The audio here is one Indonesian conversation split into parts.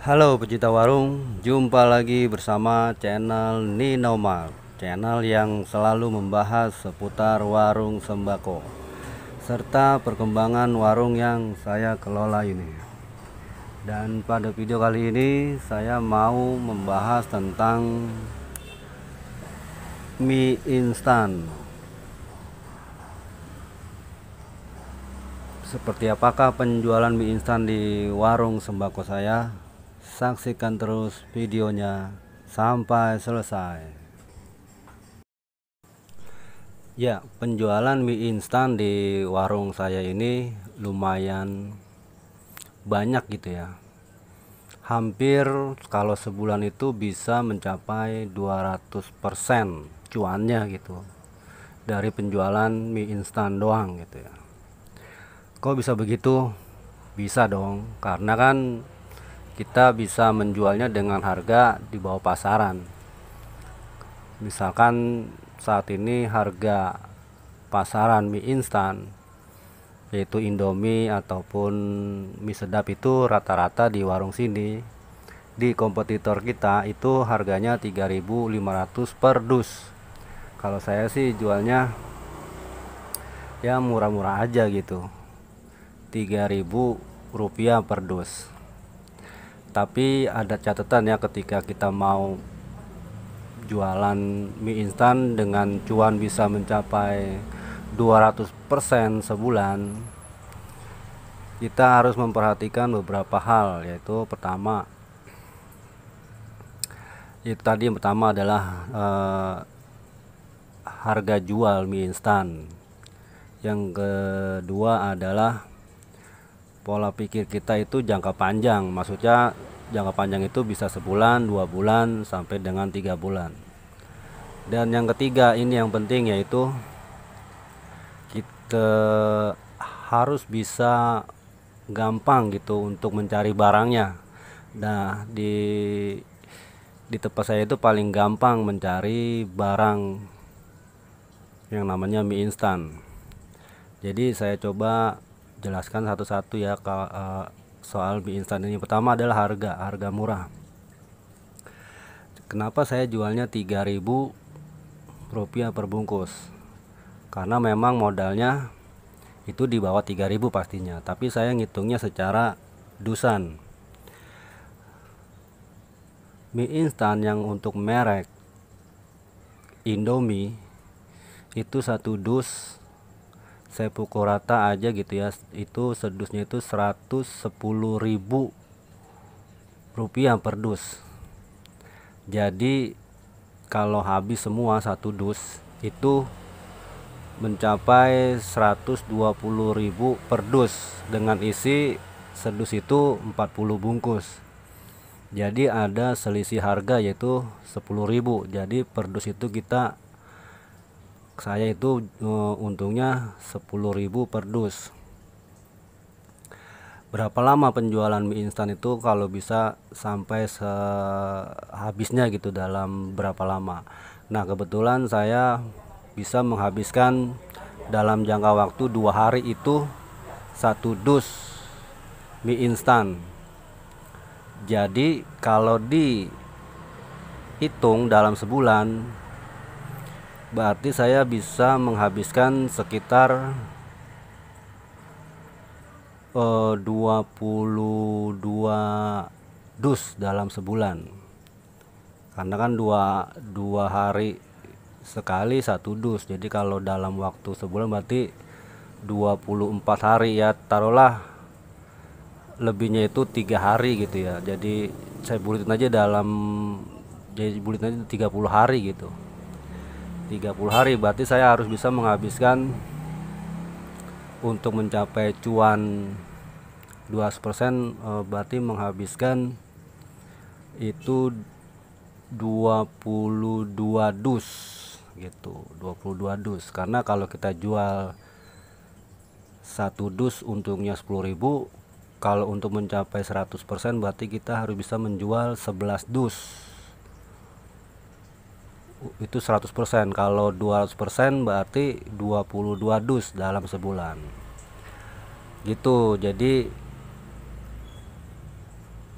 Halo pecinta warung, jumpa lagi bersama channel Nino Ninomar Channel yang selalu membahas seputar warung sembako Serta perkembangan warung yang saya kelola ini Dan pada video kali ini saya mau membahas tentang Mie instan Seperti apakah penjualan mie instan di warung sembako saya Saksikan terus videonya sampai selesai. Ya, penjualan mie instan di warung saya ini lumayan banyak gitu ya. Hampir kalau sebulan itu bisa mencapai 200% cuannya gitu. Dari penjualan mie instan doang gitu ya. Kok bisa begitu? Bisa dong, karena kan kita bisa menjualnya dengan harga di bawah pasaran. Misalkan saat ini harga pasaran mie instan yaitu Indomie ataupun mie sedap itu rata-rata di warung sini di kompetitor kita itu harganya 3.500 per dus. Kalau saya sih jualnya ya murah-murah aja gitu. 3.000 rupiah per dus tapi ada catatan ya ketika kita mau jualan mie instan dengan cuan bisa mencapai 200% sebulan kita harus memperhatikan beberapa hal yaitu pertama itu tadi yang pertama adalah eh, harga jual mie instan yang kedua adalah pola pikir kita itu jangka panjang maksudnya jangka panjang itu bisa sebulan dua bulan sampai dengan tiga bulan dan yang ketiga ini yang penting yaitu kita harus bisa gampang gitu untuk mencari barangnya nah di di tempat saya itu paling gampang mencari barang yang namanya mie instan jadi saya coba jelaskan satu-satu ya eh, soal mie instan ini. Pertama adalah harga, harga murah. Kenapa saya jualnya 3000 rupiah per bungkus? Karena memang modalnya itu di bawah 3000 pastinya, tapi saya ngitungnya secara dusan. Mie instan yang untuk merek Indomie itu satu dus saya pukul rata aja gitu ya itu sedusnya itu 110.000 rupiah per dus jadi kalau habis semua satu dus itu mencapai 120.000 per dus dengan isi sedus itu 40 bungkus jadi ada selisih harga yaitu 10.000 jadi per dus itu kita saya itu uh, untungnya 10.000 per dus berapa lama penjualan mie instan itu kalau bisa sampai sehabisnya gitu dalam berapa lama nah kebetulan saya bisa menghabiskan dalam jangka waktu dua hari itu satu dus mie instan jadi kalau dihitung dalam sebulan berarti saya bisa menghabiskan sekitar eh, 22 dus dalam sebulan karena kan dua, dua hari sekali satu dus jadi kalau dalam waktu sebulan berarti 24 hari ya taruhlah lebihnya itu tiga hari gitu ya jadi saya bulitin aja dalam jadi bulitin aja 30 hari gitu 30 hari berarti saya harus bisa menghabiskan untuk mencapai cuan 12% eh, berarti menghabiskan itu 22 dus gitu 22 dus karena kalau kita jual satu dus untungnya 10.000 kalau untuk mencapai 100% berarti kita harus bisa menjual 11 dus itu 100% kalau 200% berarti 22 dus dalam sebulan gitu jadi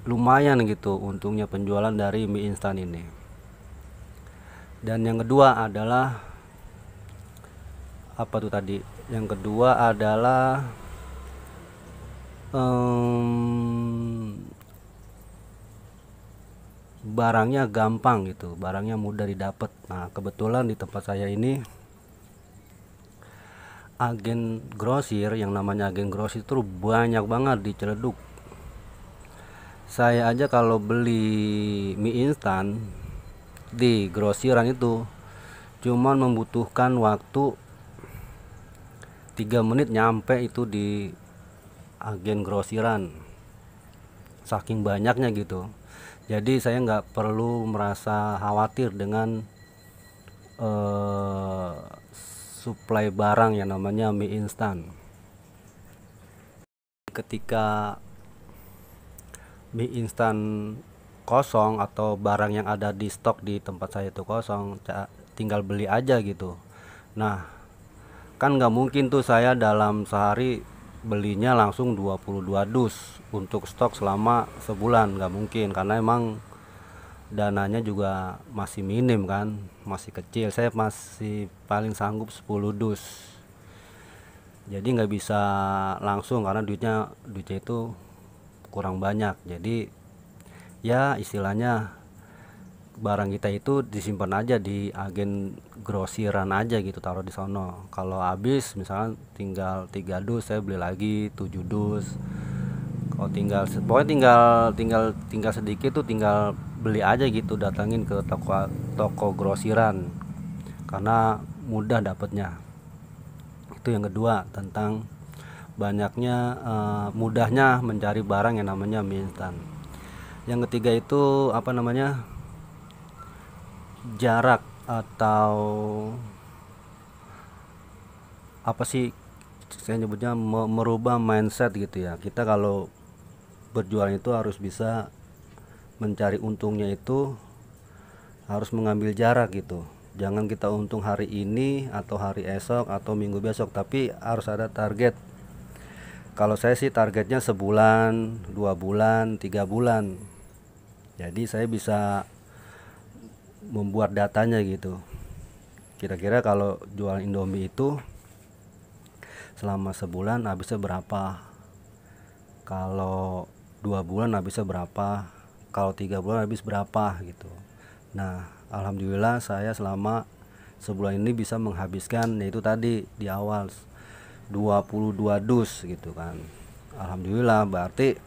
lumayan gitu untungnya penjualan dari mie instan ini dan yang kedua adalah apa tuh tadi yang kedua adalah um, barangnya gampang gitu barangnya mudah didapat nah kebetulan di tempat saya ini agen grosir yang namanya agen grosir itu banyak banget di Ciledug saya aja kalau beli mie instan di grosiran itu cuman membutuhkan waktu 3 menit nyampe itu di agen grosiran saking banyaknya gitu jadi saya nggak perlu merasa khawatir dengan uh, supply barang yang namanya mie instan ketika mie instan kosong atau barang yang ada di stok di tempat saya itu kosong tinggal beli aja gitu nah kan nggak mungkin tuh saya dalam sehari belinya langsung 22 dus untuk stok selama sebulan nggak mungkin karena emang dananya juga masih minim kan masih kecil saya masih paling sanggup 10 dus jadi nggak bisa langsung karena duitnya duitnya itu kurang banyak jadi ya istilahnya barang kita itu disimpan aja di agen grosiran aja gitu taruh di sono kalau habis misalnya tinggal tiga dus saya beli lagi 7 dus kalau tinggal pokoknya tinggal tinggal tinggal sedikit tuh tinggal beli aja gitu datangin ke toko toko grosiran karena mudah dapetnya itu yang kedua tentang banyaknya uh, mudahnya mencari barang yang namanya mie instan yang ketiga itu apa namanya jarak atau apa sih saya nyebutnya merubah mindset gitu ya kita kalau berjualan itu harus bisa mencari untungnya itu harus mengambil jarak gitu jangan kita untung hari ini atau hari esok atau minggu besok tapi harus ada target kalau saya sih targetnya sebulan dua bulan tiga bulan jadi saya bisa membuat datanya gitu kira-kira kalau jual Indomie itu selama sebulan habisnya berapa kalau dua bulan habisnya berapa kalau tiga bulan habis berapa gitu nah alhamdulillah saya selama sebulan ini bisa menghabiskan yaitu tadi di awal 22 dus gitu kan alhamdulillah berarti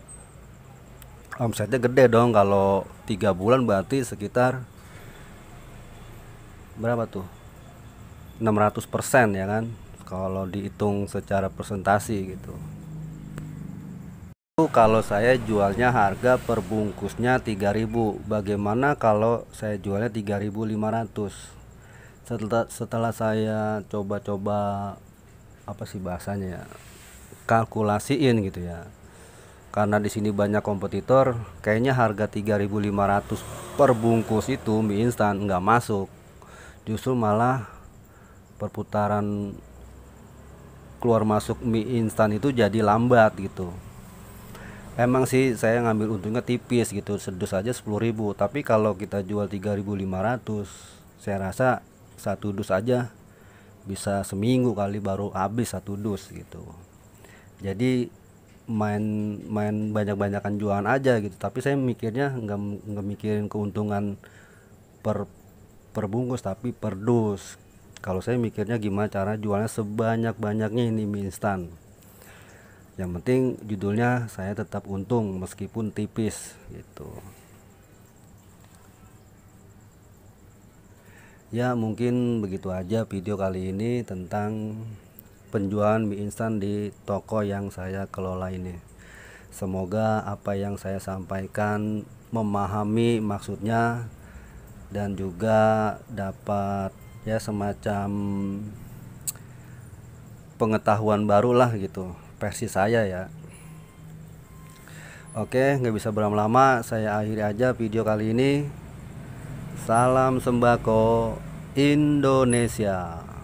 omsetnya gede dong kalau tiga bulan berarti sekitar berapa tuh 600 persen ya kan kalau dihitung secara presentasi gitu kalau saya jualnya harga per bungkusnya 3000 bagaimana kalau saya jualnya 3500 setelah setelah saya coba-coba apa sih bahasanya ya kalkulasiin gitu ya karena di sini banyak kompetitor kayaknya harga 3500 per bungkus itu mie instan nggak masuk justru malah perputaran keluar masuk mie instan itu jadi lambat gitu emang sih saya ngambil untungnya tipis gitu sedus aja 10.000 tapi kalau kita jual 3.500 saya rasa satu dus aja bisa seminggu kali baru habis satu dus gitu jadi main main banyak-banyakan jualan aja gitu tapi saya mikirnya nggak nggak mikirin keuntungan per per tapi per dus kalau saya mikirnya gimana cara jualnya sebanyak-banyaknya ini mie instan yang penting judulnya saya tetap untung meskipun tipis gitu ya mungkin begitu aja video kali ini tentang penjualan mie instan di toko yang saya kelola ini semoga apa yang saya sampaikan memahami maksudnya dan juga dapat ya semacam pengetahuan baru lah gitu versi saya ya Oke nggak bisa berlama-lama saya akhiri aja video kali ini Salam sembako Indonesia